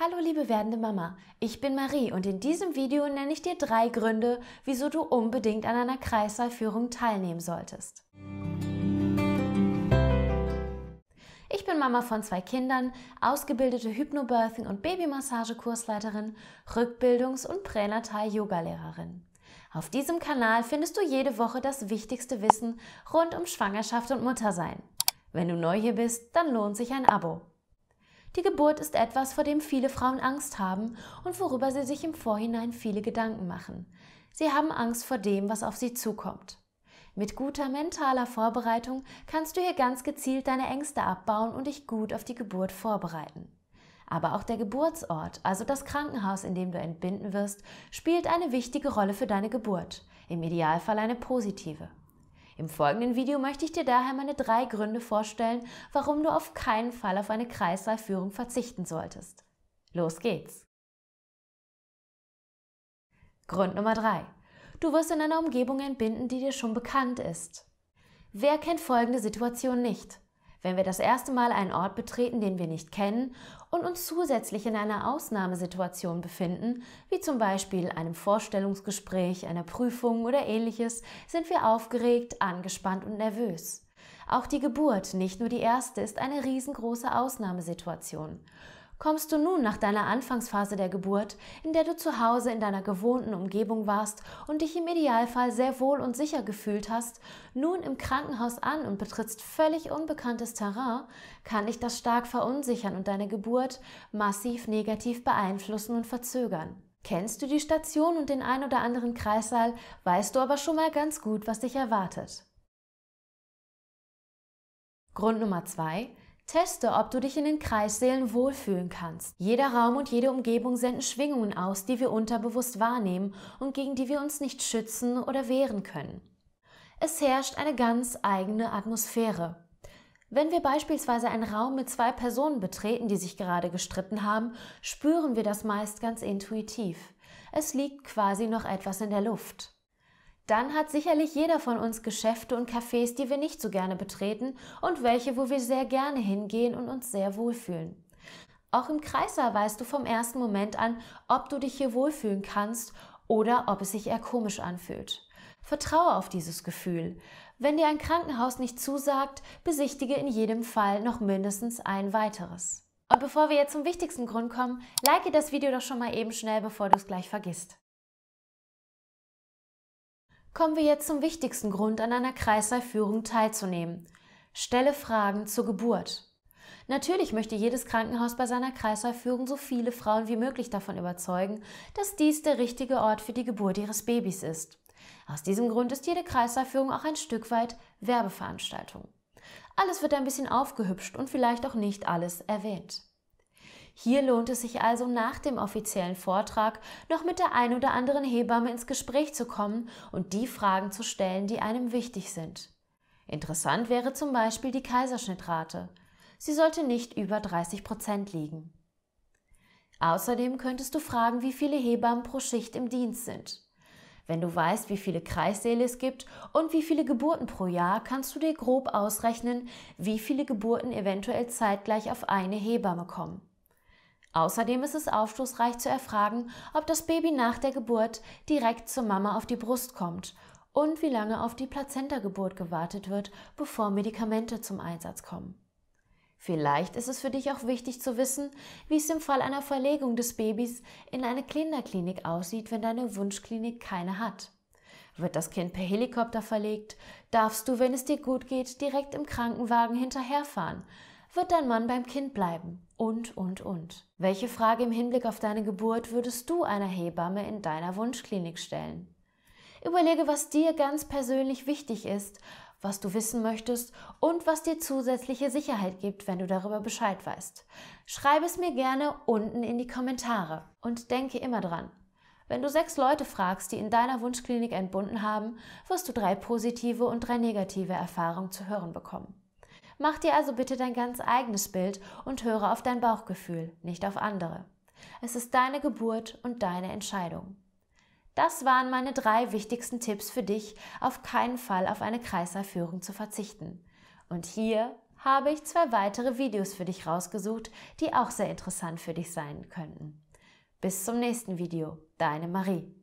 Hallo liebe werdende Mama, ich bin Marie und in diesem Video nenne ich dir drei Gründe, wieso du unbedingt an einer Kreiswahlführung teilnehmen solltest. Ich bin Mama von zwei Kindern, ausgebildete Hypnobirthing- und Babymassagekursleiterin, Rückbildungs- und Pränatal-Yoga-Lehrerin. Auf diesem Kanal findest du jede Woche das wichtigste Wissen rund um Schwangerschaft und Muttersein. Wenn du neu hier bist, dann lohnt sich ein Abo. Die Geburt ist etwas, vor dem viele Frauen Angst haben und worüber sie sich im Vorhinein viele Gedanken machen. Sie haben Angst vor dem, was auf sie zukommt. Mit guter mentaler Vorbereitung kannst du hier ganz gezielt deine Ängste abbauen und dich gut auf die Geburt vorbereiten. Aber auch der Geburtsort, also das Krankenhaus, in dem du entbinden wirst, spielt eine wichtige Rolle für deine Geburt, im Idealfall eine positive. Im folgenden Video möchte ich dir daher meine drei Gründe vorstellen, warum du auf keinen Fall auf eine Kreissaalführung verzichten solltest. Los geht's! Grund Nummer drei: Du wirst in einer Umgebung entbinden, die dir schon bekannt ist. Wer kennt folgende Situation nicht? wenn wir das erste Mal einen Ort betreten, den wir nicht kennen und uns zusätzlich in einer Ausnahmesituation befinden, wie zum Beispiel einem Vorstellungsgespräch, einer Prüfung oder ähnliches, sind wir aufgeregt, angespannt und nervös. Auch die Geburt, nicht nur die erste, ist eine riesengroße Ausnahmesituation kommst du nun nach deiner Anfangsphase der Geburt, in der du zu Hause in deiner gewohnten Umgebung warst und dich im Idealfall sehr wohl und sicher gefühlt hast, nun im Krankenhaus an und betrittst völlig unbekanntes Terrain, kann dich das stark verunsichern und deine Geburt massiv negativ beeinflussen und verzögern. Kennst du die Station und den ein oder anderen Kreissaal, weißt du aber schon mal ganz gut, was dich erwartet. Grund Nummer zwei: Teste, ob du dich in den Kreisseelen wohlfühlen kannst. Jeder Raum und jede Umgebung senden Schwingungen aus, die wir unterbewusst wahrnehmen und gegen die wir uns nicht schützen oder wehren können. Es herrscht eine ganz eigene Atmosphäre. Wenn wir beispielsweise einen Raum mit zwei Personen betreten, die sich gerade gestritten haben, spüren wir das meist ganz intuitiv. Es liegt quasi noch etwas in der Luft. Dann hat sicherlich jeder von uns Geschäfte und Cafés, die wir nicht so gerne betreten und welche, wo wir sehr gerne hingehen und uns sehr wohlfühlen. Auch im Kreiser weißt du vom ersten Moment an, ob du dich hier wohlfühlen kannst oder ob es sich eher komisch anfühlt. Vertraue auf dieses Gefühl. Wenn dir ein Krankenhaus nicht zusagt, besichtige in jedem Fall noch mindestens ein weiteres. Und bevor wir jetzt zum wichtigsten Grund kommen, like das Video doch schon mal eben schnell, bevor du es gleich vergisst. Kommen wir jetzt zum wichtigsten Grund, an einer Kreislaufführung teilzunehmen. Stelle Fragen zur Geburt. Natürlich möchte jedes Krankenhaus bei seiner Kreislaufführung so viele Frauen wie möglich davon überzeugen, dass dies der richtige Ort für die Geburt ihres Babys ist. Aus diesem Grund ist jede Kreislaufführung auch ein Stück weit Werbeveranstaltung. Alles wird ein bisschen aufgehübscht und vielleicht auch nicht alles erwähnt. Hier lohnt es sich also nach dem offiziellen Vortrag noch mit der ein oder anderen Hebamme ins Gespräch zu kommen und die Fragen zu stellen, die einem wichtig sind. Interessant wäre zum Beispiel die Kaiserschnittrate. Sie sollte nicht über 30 Prozent liegen. Außerdem könntest du fragen, wie viele Hebammen pro Schicht im Dienst sind. Wenn du weißt, wie viele Kreissäle es gibt und wie viele Geburten pro Jahr, kannst du dir grob ausrechnen, wie viele Geburten eventuell zeitgleich auf eine Hebamme kommen. Außerdem ist es aufschlussreich zu erfragen, ob das Baby nach der Geburt direkt zur Mama auf die Brust kommt und wie lange auf die Plazentageburt gewartet wird, bevor Medikamente zum Einsatz kommen. Vielleicht ist es für dich auch wichtig zu wissen, wie es im Fall einer Verlegung des Babys in eine Kinderklinik aussieht, wenn deine Wunschklinik keine hat. Wird das Kind per Helikopter verlegt, darfst du, wenn es dir gut geht, direkt im Krankenwagen hinterherfahren. Wird dein Mann beim Kind bleiben? Und, und, und. Welche Frage im Hinblick auf deine Geburt würdest du einer Hebamme in deiner Wunschklinik stellen? Überlege, was dir ganz persönlich wichtig ist, was du wissen möchtest und was dir zusätzliche Sicherheit gibt, wenn du darüber Bescheid weißt. Schreib es mir gerne unten in die Kommentare und denke immer dran. Wenn du sechs Leute fragst, die in deiner Wunschklinik entbunden haben, wirst du drei positive und drei negative Erfahrungen zu hören bekommen. Mach dir also bitte dein ganz eigenes Bild und höre auf dein Bauchgefühl, nicht auf andere. Es ist deine Geburt und deine Entscheidung. Das waren meine drei wichtigsten Tipps für dich, auf keinen Fall auf eine Kreislaufführung zu verzichten. Und hier habe ich zwei weitere Videos für dich rausgesucht, die auch sehr interessant für dich sein könnten. Bis zum nächsten Video, deine Marie.